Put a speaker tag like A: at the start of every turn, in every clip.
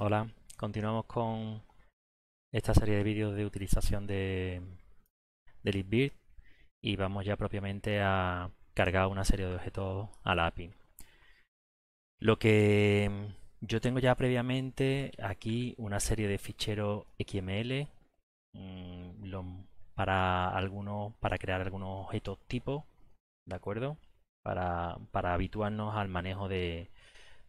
A: Hola, continuamos con esta serie de vídeos de utilización de, de y vamos ya propiamente a cargar una serie de objetos a la API. Lo que yo tengo ya previamente aquí una serie de ficheros XML mm, para algunos para crear algunos objetos tipo, ¿de acuerdo? Para, para habituarnos al manejo de,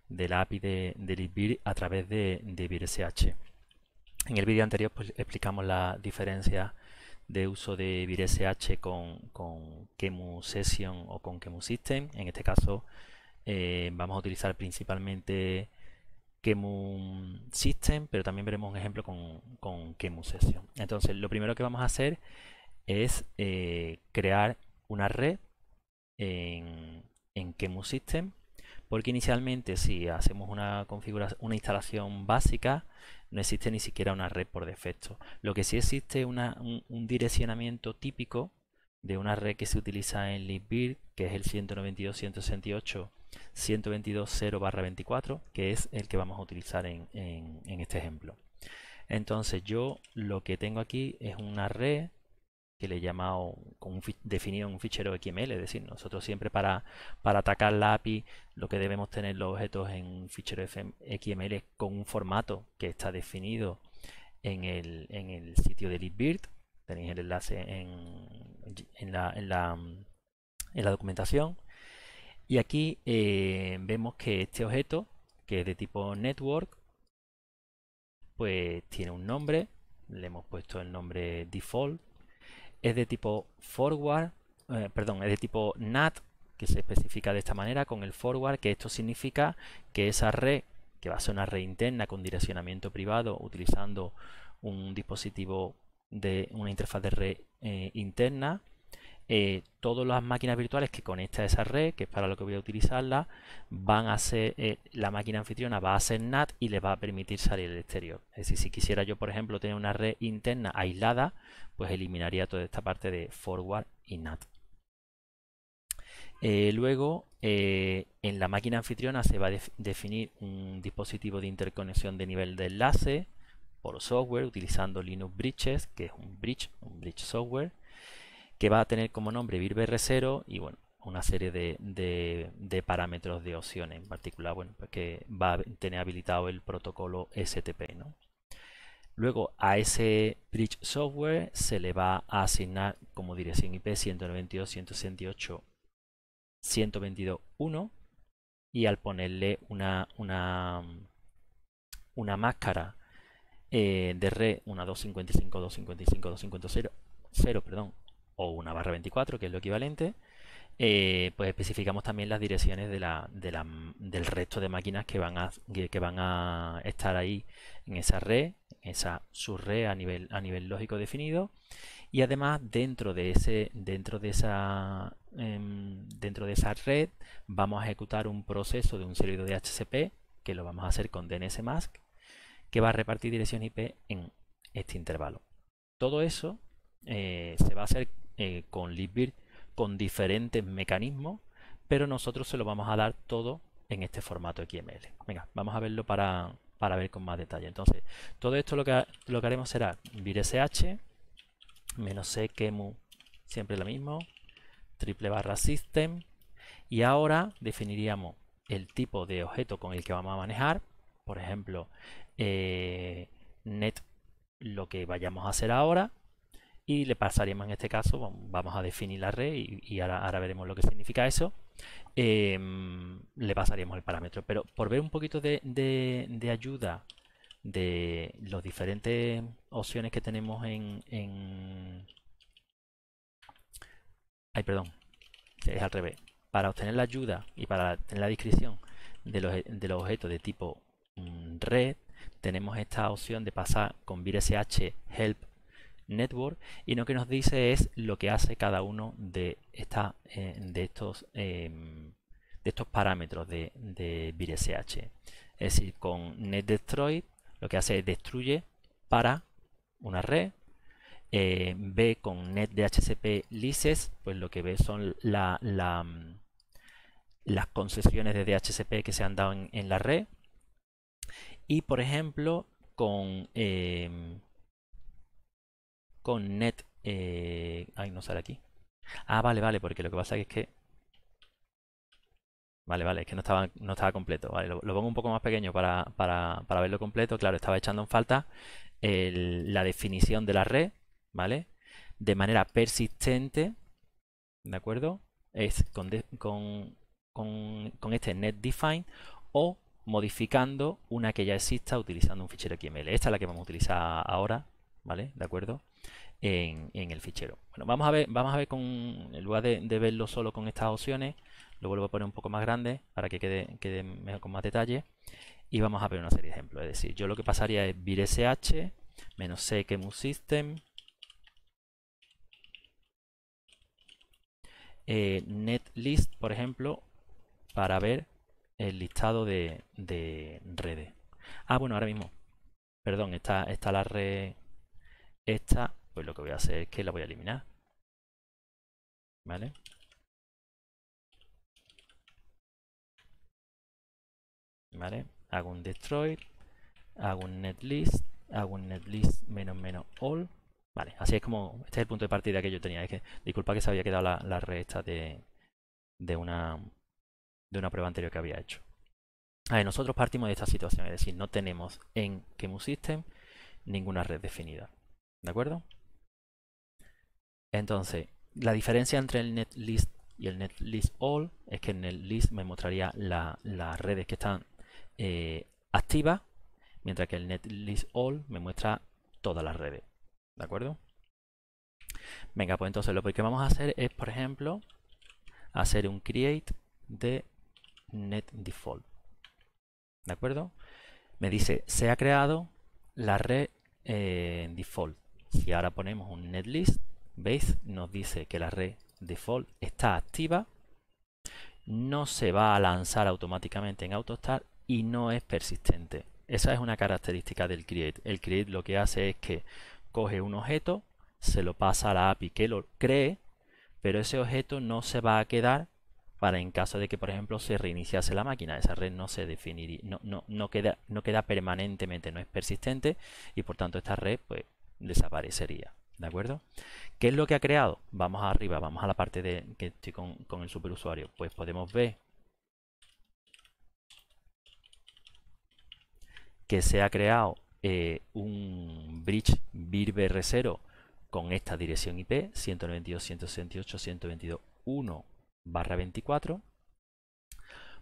A: de la API de, de Libvir a través de, de VirSH. En el vídeo anterior pues, explicamos la diferencia de uso de VirSH con, con Session o con Kemu System. En este caso eh, vamos a utilizar principalmente Kemu System, pero también veremos un ejemplo con, con Session. Entonces, lo primero que vamos a hacer es eh, crear una red en, en System porque inicialmente si hacemos una, configuración, una instalación básica, no existe ni siquiera una red por defecto. Lo que sí existe es un, direccionamiento típico de una red que se utiliza en libvirt, que es el 192.168.122.0/24, que es el que vamos a utilizar en este ejemplo. Entonces yo lo que tengo aquí es una red que le he llamado un, en un fichero XML, es decir, nosotros siempre para, para atacar la API lo que debemos tener los objetos en un fichero XML con un formato que está definido en el, sitio de LeadBird, tenéis el enlace en, la, documentación y aquí eh, vemos que este objeto que es de tipo network pues tiene un nombre, le hemos puesto el nombre default es de tipo forward, eh, perdón, es de tipo NAT, que se especifica de esta manera con el forward, que esto significa que esa red, que va a ser una red interna con direccionamiento privado, utilizando un dispositivo de una interfaz de red eh, interna, eh, todas las máquinas virtuales que conecta a esa red, que es para lo que voy a utilizarla, van a ser, eh, la máquina anfitriona va a ser NAT y le va a permitir salir al exterior. Es decir, si quisiera yo, por ejemplo, tener una red interna aislada, pues eliminaría toda esta parte de forward y NAT. Eh, luego, en la máquina anfitriona se va a definir un dispositivo de interconexión de nivel de enlace por software utilizando Linux Bridges, que es un bridge, un bridge software que va a tener como nombre virbr0 y bueno, una serie de, parámetros de opciones, en particular, bueno, pues que va a tener habilitado el protocolo STP, ¿no? Luego a ese bridge software se le va a asignar como dirección IP 192.168.122.1 y al ponerle una, una, una máscara eh, de red, una 255.255.250, perdón, o una barra 24, que es lo equivalente, eh, pues especificamos también las direcciones del resto de máquinas que van, a, que van a estar ahí en esa red, en esa subred a nivel, a nivel lógico definido. Y además dentro de, ese, dentro, de esa, em, dentro de esa red vamos a ejecutar un proceso de un servidor de HCP que lo vamos a hacer con DNS Mask que va a repartir dirección IP en este intervalo. Todo eso eh, se va a hacer eh, con libvirt, con diferentes mecanismos, pero nosotros se lo vamos a dar todo en este formato XML. Venga, vamos a verlo para, ver con más detalle. Entonces, todo esto lo que, lo que haremos será virsh menos kemu, siempre lo mismo, triple barra system, y ahora definiríamos el tipo de objeto con el que vamos a manejar, por ejemplo, eh, net, lo que vayamos a hacer ahora, y le pasaríamos en este caso, vamos a definir la red y, ahora, veremos lo que significa eso, em, le pasaríamos el parámetro. Pero por ver un poquito de, ayuda de las diferentes opciones que tenemos en, Ay, perdón, es al revés. Para obtener la ayuda y para tener la descripción de los, de los objetos de tipo mm, red, tenemos esta opción de pasar con virsh help Network y lo que nos dice es lo que hace cada uno de, esta, eh, de, estos, em, de estos parámetros de, de Es decir, con destroy lo que hace es destruye para una red. Eh, ve con dhcp lices, pues lo que ve son la, la, mm, las concesiones de DHCP que se han dado en, la red. Y por ejemplo, con em, con net... Eh, no sale aquí. Ah, vale, vale, porque lo que pasa es que... Vale, vale, es que no estaba, no estaba completo. Vale, lo, pongo un poco más pequeño para, para, para, verlo completo. Claro, estaba echando en falta la definición de la red, ¿vale? De manera persistente, ¿de acuerdo? Es con, este con, con, este o modificando una que ya exista utilizando un fichero XML. Esta es la que vamos a utilizar ahora, ¿vale? ¿De acuerdo? en, el fichero. Bueno, vamos a ver, vamos a ver con, en lugar de, verlo solo con estas opciones, lo vuelvo a poner un poco más grande para que quede, quede mejor, con más detalle y vamos a ver una serie de ejemplos. Es decir, yo lo que pasaría es virsh menos c que system eh, netlist, por ejemplo, para ver el listado de, redes. Ah, bueno, ahora mismo. Perdón, está, está la red. Esta pues lo que voy a hacer es que la voy a eliminar. ¿Vale? ¿Vale? Hago un destroy, hago un netlist, hago un netlist menos menos all. Vale, así es como, este es el punto de partida que yo tenía. Es que, disculpa que se había quedado la, la red esta de, de, una, de una prueba anterior que había hecho. A ver, nosotros partimos de esta situación, es decir, no tenemos en system ninguna red definida. ¿De acuerdo? Entonces, la diferencia entre el netlist y el netlist all es que en el list me mostraría las redes que están eh, activas, mientras que el netlist all me muestra todas las redes. ¿De acuerdo? Venga, pues entonces lo que vamos a hacer es, por ejemplo, hacer un create de net default. ¿De acuerdo? Me dice, se ha creado la red eh, default. Si ahora ponemos un netlist, ¿Veis? Nos dice que la red default está activa, no se va a lanzar automáticamente en autostart y no es persistente. Esa es una característica del create. El create lo que hace es que coge un objeto, se lo pasa a la API que lo cree, pero ese objeto no se va a quedar para en caso de que, por ejemplo, se reiniciase la máquina. Esa red no se definiría, no, queda, no queda permanentemente, no es persistente y por tanto esta red pues, desaparecería. ¿De acuerdo? ¿Qué es lo que ha creado? Vamos arriba, vamos a la parte de que estoy con, el superusuario. Pues podemos ver que se ha creado eh, un bridge birbr0 con esta dirección IP 192.168.122.1 barra 24.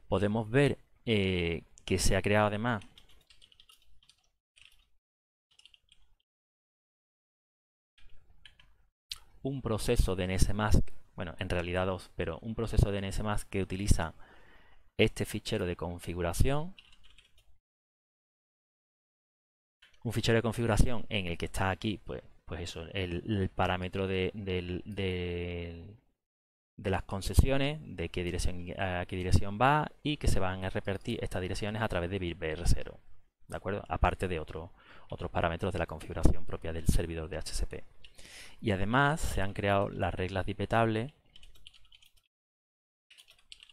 A: Podemos ver eh, que se ha creado además un proceso de más bueno, en realidad dos, pero un proceso de más que utiliza este fichero de configuración, un fichero de configuración en el que está aquí, pues, pues eso, el, parámetro de, de las concesiones, de qué dirección, a qué dirección va y que se van a repartir estas direcciones a través de BIRBR0, ¿de acuerdo? Aparte de otro, otros parámetros de la configuración propia del servidor de HCP. Y además se han creado las reglas de IPTable.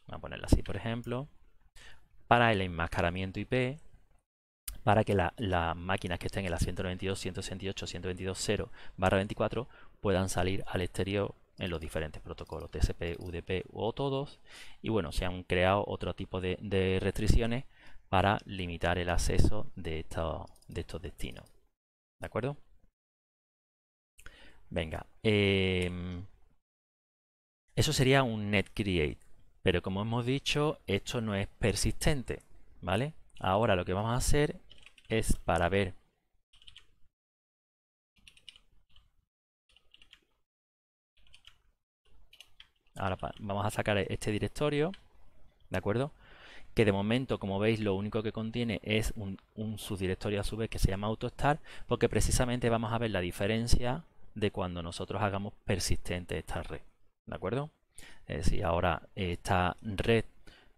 A: Vamos a ponerla así, por ejemplo. Para el enmascaramiento IP, para que las máquinas que estén en la 192, 24 puedan salir al exterior en los diferentes protocolos TCP, UDP o todos. Y bueno, se han creado otro tipo de, restricciones para limitar el acceso de estos destinos. ¿De acuerdo? Venga. Em, eso sería un net create. Pero como hemos dicho, esto no es persistente. ¿Vale? Ahora lo que vamos a hacer es para ver Ahora vamos a sacar este directorio, ¿de acuerdo? Que de momento, como veis, lo único que contiene es un, un subdirectorio a su vez que se llama AutoStar, porque precisamente vamos a ver la diferencia de cuando nosotros hagamos persistente esta red. ¿De acuerdo? Es decir, ahora esta red,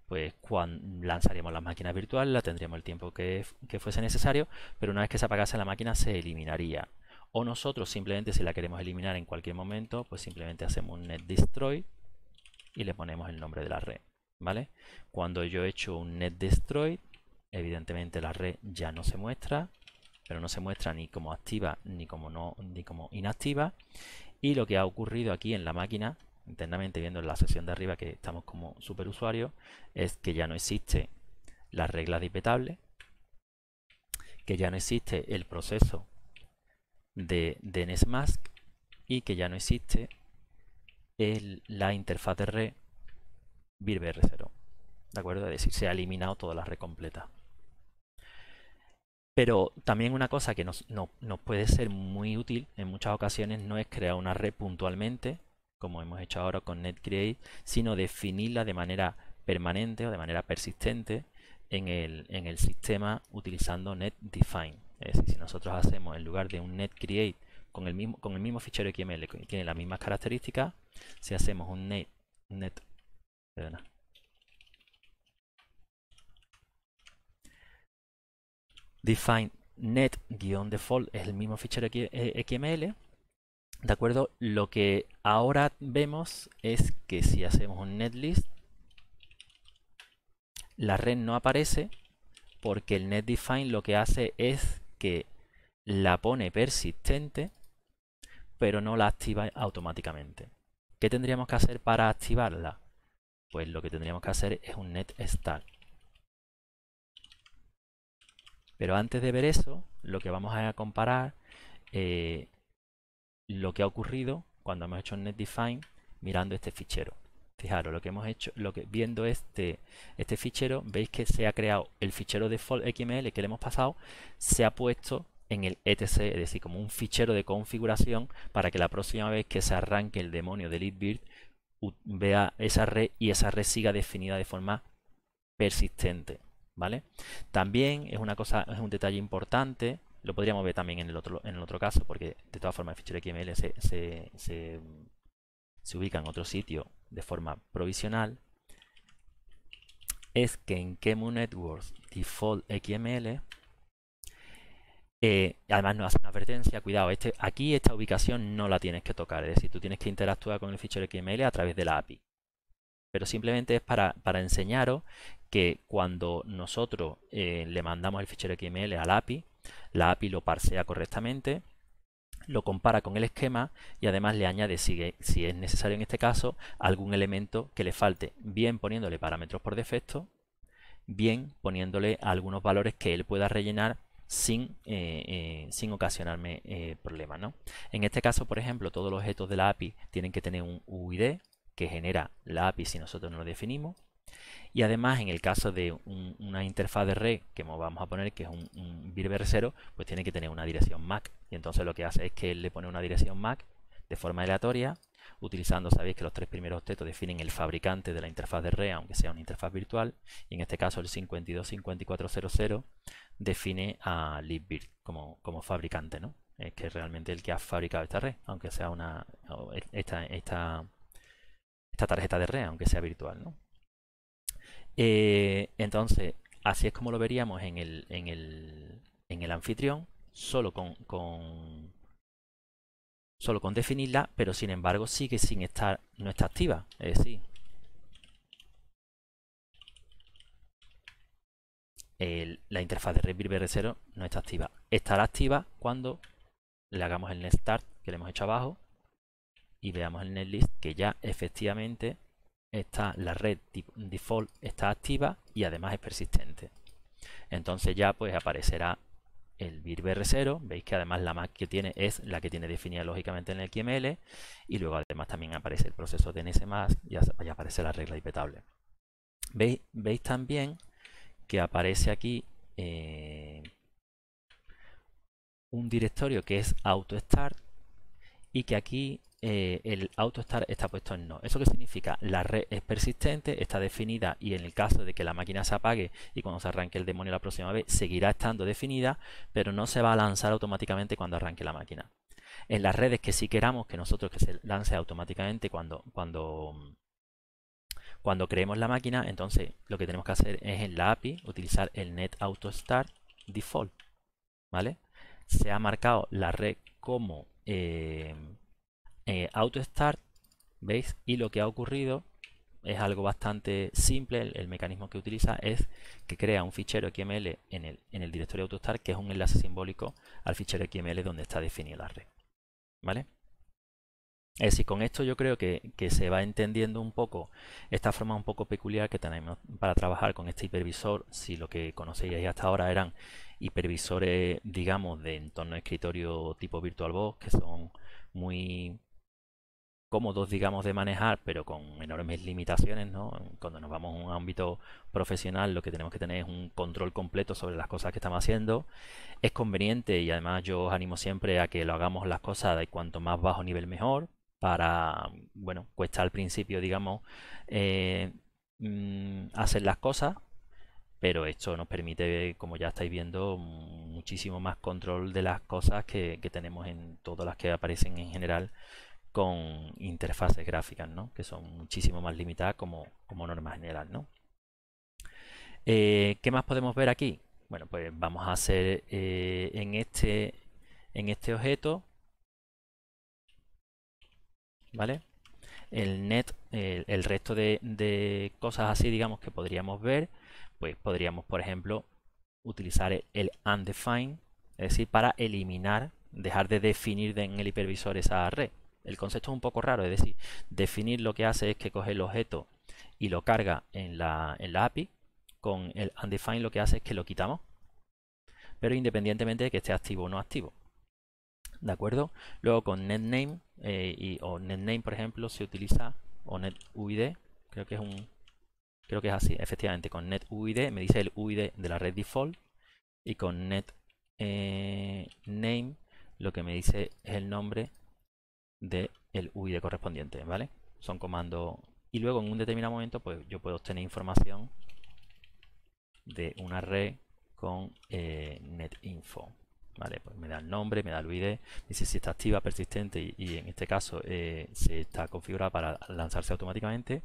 A: pues cuando lanzaríamos la máquina virtual, la tendríamos el tiempo que, fuese necesario, pero una vez que se apagase la máquina se eliminaría. O nosotros simplemente si la queremos eliminar en cualquier momento, pues simplemente hacemos un net destroy y le ponemos el nombre de la red. ¿Vale? Cuando yo he hecho un net destroy, evidentemente la red ya no se muestra, pero no se muestra ni como activa ni como, no, ni como inactiva. Y lo que ha ocurrido aquí en la máquina, internamente viendo en la sesión de arriba que estamos como superusuario, es que ya no existe la regla de que ya no existe el proceso de, DNS mask y que ya no existe la interfaz de red birbr 0 ¿De acuerdo? Es decir, se ha eliminado toda la red completa. Pero también una cosa que nos, puede ser muy útil en muchas ocasiones no es crear una red puntualmente, como hemos hecho ahora con NetCreate, sino definirla de manera permanente o de manera persistente en el, sistema utilizando NetDefine. Es decir, si nosotros hacemos en lugar de un NetCreate con el mismo, con el mismo fichero XML que tiene las mismas características, si hacemos un net, define net-default es el mismo fichero eh, XML. ¿De acuerdo? Lo que ahora vemos es que si hacemos un netlist, la red no aparece porque el netDefine lo que hace es que la pone persistente, pero no la activa automáticamente. ¿Qué tendríamos que hacer para activarla? Pues lo que tendríamos que hacer es un net start pero antes de ver eso, lo que vamos a comparar eh, lo que ha ocurrido cuando hemos hecho netdefine mirando este fichero. Fijaros, lo que hemos hecho, lo que viendo este, este fichero, veis que se ha creado el fichero default XML que le hemos pasado, se ha puesto en el etc, es decir, como un fichero de configuración para que la próxima vez que se arranque el demonio de libvirt vea esa red y esa red siga definida de forma persistente. También es una cosa, es un detalle importante, lo podríamos ver también en el otro, en el otro caso, porque de todas formas el fichero XML se, ubica en otro sitio de forma provisional, es que en Kemu Networks Default XML eh, además nos hace una advertencia, cuidado, este, aquí esta ubicación no la tienes que tocar, es decir, tú tienes que interactuar con el fichero XML a través de la API pero simplemente es para, enseñaros que cuando nosotros eh, le mandamos el fichero XML al API, la API lo parsea correctamente, lo compara con el esquema y además le añade, si, es necesario en este caso, algún elemento que le falte, bien poniéndole parámetros por defecto, bien poniéndole algunos valores que él pueda rellenar sin, eh, eh, ocasionarme problemas. ¿no? En este caso, por ejemplo, todos los objetos de la API tienen que tener un UID, que genera la API si nosotros no lo definimos. Y además, en el caso de una interfaz de red que vamos a poner, que es un, birbr 0, pues tiene que tener una dirección MAC. Y entonces lo que hace es que él le pone una dirección MAC de forma aleatoria, utilizando, sabéis que los tres primeros objetos definen el fabricante de la interfaz de red, aunque sea una interfaz virtual, y en este caso el 525400 define a LibVirt como, como fabricante, ¿no? Es que realmente el que ha fabricado esta red, aunque sea una e, esta esta tarjeta de red, aunque sea virtual. Eh, entonces, así es como lo veríamos en el, en el, en el anfitrión, solo con, con, solo con definirla, pero sin embargo sigue sin estar, no está activa. Es decir, la interfaz de red 0 no está activa. Estará activa cuando le hagamos el start que le hemos hecho abajo y veamos el list que ya efectivamente está la red default está activa y además es persistente. Entonces ya pues aparecerá el birbr0, veis que además la más que tiene es la que tiene definida lógicamente en el XML y luego además también aparece el proceso de más y ya aparece la regla iptable. ¿Veis? Veis, también que aparece aquí eh, un directorio que es auto start y que aquí eh, el el start está puesto en no. ¿Eso que significa? La red es persistente, está definida y en el caso de que la máquina se apague y cuando se arranque el demonio la próxima vez, seguirá estando definida, pero no se va a lanzar automáticamente cuando arranque la máquina. En las redes que sí queramos que nosotros que se lance automáticamente cuando, cuando, cuando creemos la máquina, entonces lo que tenemos que hacer es en la API utilizar el net auto start default. ¿Vale? Se ha marcado la red como eh, eh, auto start, ¿veis? Y lo que ha ocurrido es algo bastante simple, el, mecanismo que utiliza es que crea un fichero XML en el, en el directorio Start, que es un enlace simbólico al fichero XML donde está definida la red. ¿Vale? Es decir, con esto yo creo que, se va entendiendo un poco esta forma un poco peculiar que tenemos para trabajar con este hipervisor. Si lo que conocéis hasta ahora eran hipervisores, digamos, de entorno de escritorio tipo VirtualBox, que son muy cómodos, digamos, de manejar, pero con enormes limitaciones, ¿no? Cuando nos vamos a un ámbito profesional, lo que tenemos que tener es un control completo sobre las cosas que estamos haciendo. Es conveniente y además yo os animo siempre a que lo hagamos las cosas de cuanto más bajo nivel mejor, para, bueno, cuesta al principio, digamos, eh, mm, hacer las cosas, pero esto nos permite, como ya estáis viendo, muchísimo más control de las cosas que, que tenemos en todas las que aparecen en general con interfaces gráficas, ¿no? que son muchísimo más limitadas como, norma general. Eh, ¿Qué más podemos ver aquí? Bueno, pues vamos a hacer eh, en, este, en este objeto ¿vale? el net, el, resto de, cosas así, digamos, que podríamos ver, pues podríamos, por ejemplo, utilizar el, el undefined, es decir, para eliminar, dejar de definir en el hipervisor esa red. El concepto es un poco raro, es decir, definir lo que hace es que coge el objeto y lo carga en la, en la API. Con el undefined lo que hace es que lo quitamos, pero independientemente de que esté activo o no activo. ¿De acuerdo? Luego con netname eh, y, o por ejemplo, se utiliza o netuid, creo que es un creo que es así, efectivamente, con netuid me dice el UID de la red default y con netname eh, lo que me dice es el nombre del de UID correspondiente, ¿vale? Son comandos... Y luego en un determinado momento pues yo puedo obtener información de una red con eh, netinfo. Vale, pues me da el nombre, me da el UID, dice si está activa, persistente y, en este caso eh, se está configurada para lanzarse automáticamente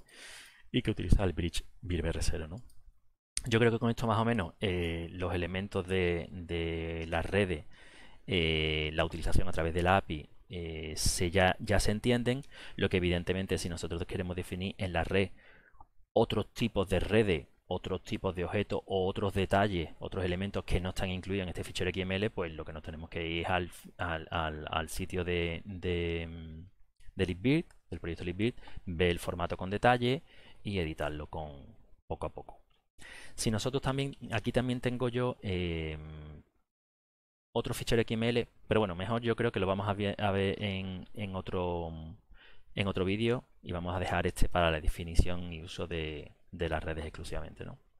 A: y que utiliza el bridge BIRBR0. ¿no? Yo creo que con esto más o menos eh, los elementos de, las redes, la utilización a través de la API eh, se ya, ya se entienden, lo que evidentemente si nosotros queremos definir en la red otros tipos de redes, otros tipos de objetos o otros detalles, otros elementos que no están incluidos en este fichero XML, pues lo que nos tenemos que ir al, al, al, sitio de, de, mm, de del proyecto LibBirt, ver el formato con detalle y editarlo con poco a poco. Si nosotros también, aquí también tengo yo eh, otro fichero XML, pero bueno, mejor yo creo que lo vamos a, ver en, otro, en otro vídeo y vamos a dejar este para la definición y uso de, de las redes exclusivamente, ¿no?